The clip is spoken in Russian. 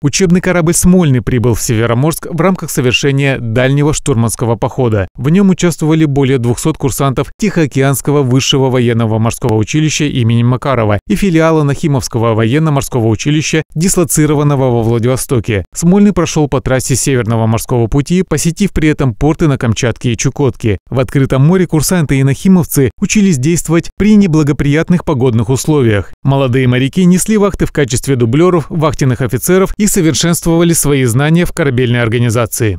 Учебный корабль «Смольный» прибыл в Североморск в рамках совершения дальнего штурманского похода. В нем участвовали более 200 курсантов Тихоокеанского высшего военного морского училища имени Макарова и филиала Нахимовского военно-морского училища, дислоцированного во Владивостоке. «Смольный» прошел по трассе Северного морского пути, посетив при этом порты на Камчатке и Чукотке. В открытом море курсанты и нахимовцы учились действовать при неблагоприятных погодных условиях. Молодые моряки несли вахты в качестве дублеров, вахтенных офицеров и совершенствовали свои знания в корабельной организации.